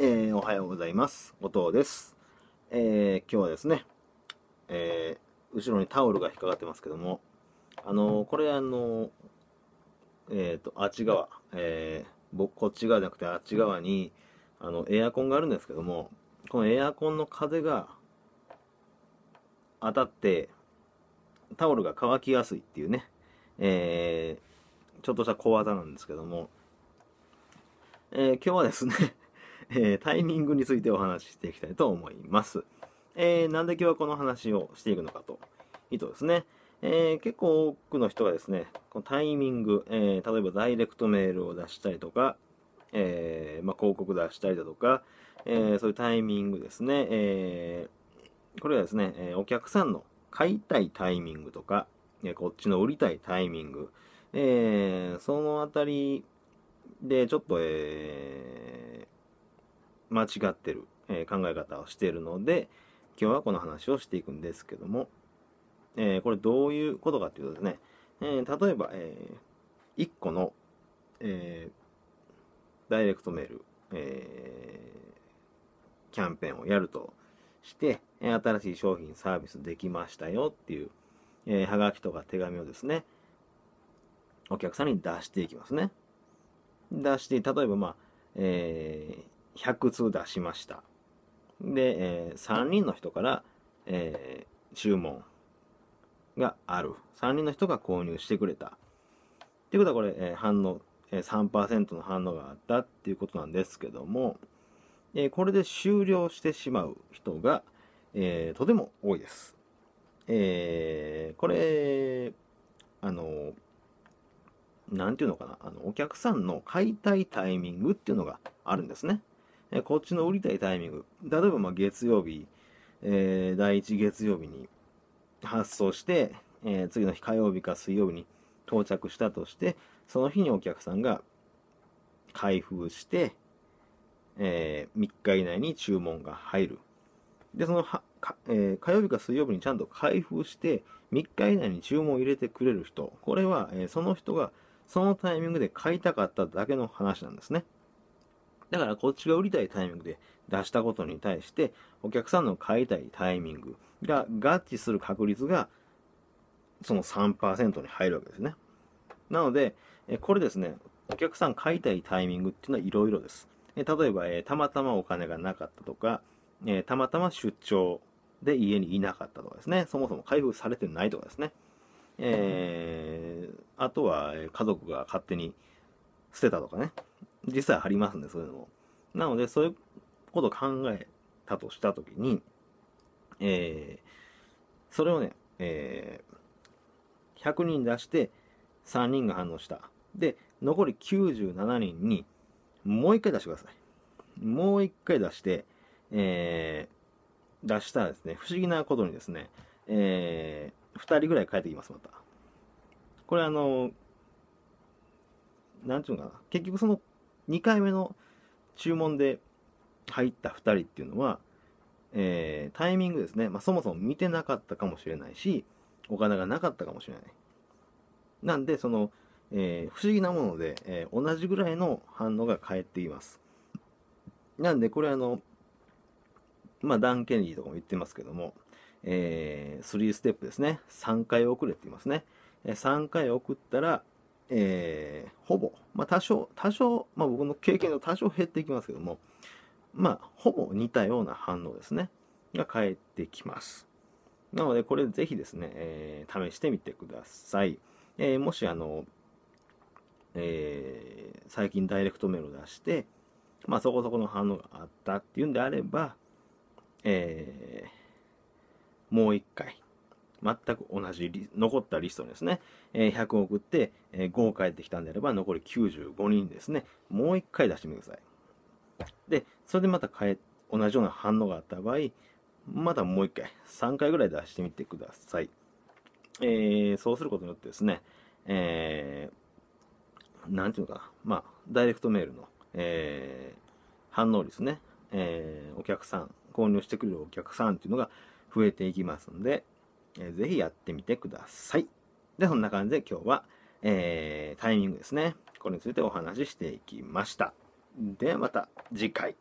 えー、おはようございます。後藤です。えー、今日はですね、えー、後ろにタオルが引っかかってますけども、あのこれあのえっ、と、あっち側、え僕、こっち側じゃなくてあっち側に、あの、エアコンがあるんですけども、このエアコンの風が当たって、タオルが乾きやすいっていうね、えちょっとした小技なんですけども、え今日はですねえー、タイミングについてお話ししていきたいと思います。えー、なんで今日はこの話をしていくのかとい図とですね、えー、結構多くの人がですね、このタイミング、えー、例えばダイレクトメールを出したりとか、えーまあ、広告出したりだとか、えー、そういうタイミングですね、えー、これはですね、えー、お客さんの買いたいタイミングとか、えー、こっちの売りたいタイミング、えー、そのあたりでちょっと、えー間違ってる、えー、考え方をしているので今日はこの話をしていくんですけども、えー、これどういうことかっていうとですね、えー、例えば、えー、1個の、えダイレクトメール、えキャンペーンをやるとして、新しい商品サービスできましたよっていう、えー、はがきとか手紙をですね、お客さんに出していきますね。出して、例えばまあ、えー、100通出しました。で、えー、3人の人から、えー、注文がある。3人の人が購入してくれた。っていうことはこれ、えー、反応、えー、3%の反応があったっていうことなんですけども、えー、これで終了してしまう人が、えー、とても多いです。えー、これ、あの、なんていうのかな、あの、お客さんの解体タイミングっていうのがあるんですね。えこっちの売りたいタイミング、例えばま月曜日、えー、第1月曜日に発送して、えー、次の日火曜日か水曜日に到着したとして、その日にお客さんが開封して、えー、3日以内に注文が入る。で、そのはか、えー、火曜日か水曜日にちゃんと開封して、3日以内に注文を入れてくれる人、これは、えー、その人がそのタイミングで買いたかっただけの話なんですね。だからこっちが売りたいタイミングで出したことに対して、お客さんの買いたいタイミングが合致する確率が、その3%に入るわけですね。なので、これですね、お客さん買いたいタイミングっていうのはいろいろです。例えば、たまたまお金がなかったとか、たまたま出張で家にいなかったとかですね、そもそも開封されてないとかですね。えー、あとは家族が勝手に捨てたとかね、実際ありますね、そういうのも。なので、そういうことを考えたとしたときに、えー、それをね、えー、100人出して3人が反応した。で、残り97人にもう1回出してください。もう1回出して、えー、出したらですね、不思議なことにですね、えー、2人ぐらい帰ってきます、また。これあの、なんちゅうのかな。結局その2回目の注文で入った2人っていうのは、えー、タイミングですね、まあ、そもそも見てなかったかもしれないしお金がなかったかもしれないなんでその、えー、不思議なもので、えー、同じぐらいの反応が返っていますなんでこれあのまあダン・ケネディとかも言ってますけども、えー、3ステップですね3回送れって言いますね3回送ったらえー、ほぼ、まあ、多少、多少、まあ、僕の経験の多少減っていきますけども、まあ、ほぼ似たような反応ですね、が返ってきます。なので、これぜひですね、えー、試してみてください。えー、もし、あの、えー、最近ダイレクトメールを出して、まあ、そこそこの反応があったっていうんであれば、えー、もう一回、全く同じ残ったリストにですね、えー、100を送って、えー、5返ってきたんであれば残り95人ですねもう1回出してみてくださいでそれでまた変え同じような反応があった場合またもう1回3回ぐらい出してみてください、えー、そうすることによってですねえー、て言うのかなまあダイレクトメールの、えー、反応率ね、えー、お客さん購入してくれるお客さんっていうのが増えていきますんでえー、ぜひやってみてください。で、そんな感じで今日は、えー、タイミングですね。これについてお話ししていきました。ではまた次回。